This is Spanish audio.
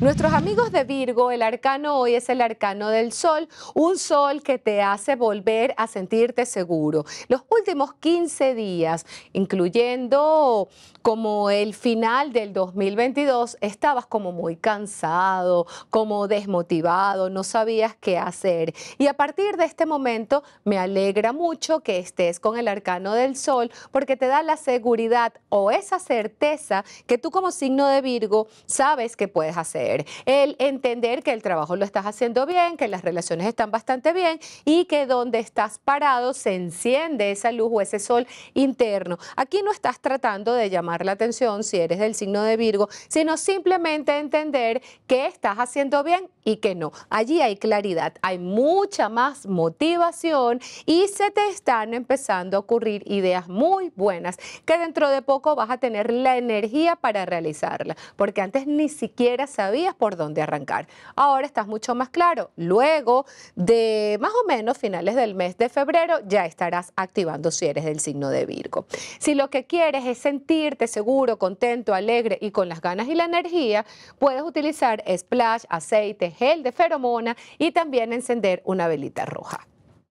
Nuestros amigos de Virgo, el arcano hoy es el arcano del sol, un sol que te hace volver a sentirte seguro. Los últimos 15 días, incluyendo como el final del 2022, estabas como muy cansado, como desmotivado, no sabías qué hacer. Y a partir de este momento me alegra mucho que estés con el arcano del sol porque te da la seguridad o esa certeza que tú como signo de Virgo sabes que puedes hacer. El entender que el trabajo lo estás haciendo bien, que las relaciones están bastante bien y que donde estás parado se enciende esa luz o ese sol interno. Aquí no estás tratando de llamar la atención si eres del signo de Virgo, sino simplemente entender que estás haciendo bien y que no. Allí hay claridad, hay mucha más motivación y se te están empezando a ocurrir ideas muy buenas que dentro de poco vas a tener la energía para realizarla, porque antes ni siquiera sabías por dónde arrancar. Ahora estás mucho más claro. Luego de más o menos finales del mes de febrero ya estarás activando si eres del signo de Virgo. Si lo que quieres es sentirte seguro, contento, alegre y con las ganas y la energía, puedes utilizar splash, aceite, gel de feromona y también encender una velita roja.